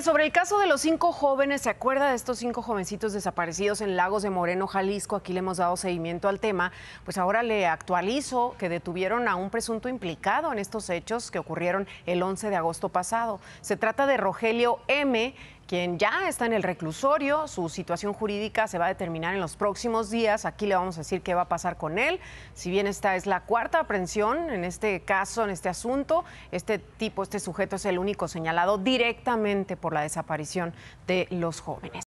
Sobre el caso de los cinco jóvenes, ¿se acuerda de estos cinco jovencitos desaparecidos en Lagos de Moreno, Jalisco? Aquí le hemos dado seguimiento al tema. Pues ahora le actualizo que detuvieron a un presunto implicado en estos hechos que ocurrieron el 11 de agosto pasado. Se trata de Rogelio M., quien ya está en el reclusorio. Su situación jurídica se va a determinar en los próximos días. Aquí le vamos a decir qué va a pasar con él. Si bien esta es la cuarta aprehensión en este caso, en este asunto, este tipo, este sujeto es el único señalado directamente por la desaparición de los jóvenes.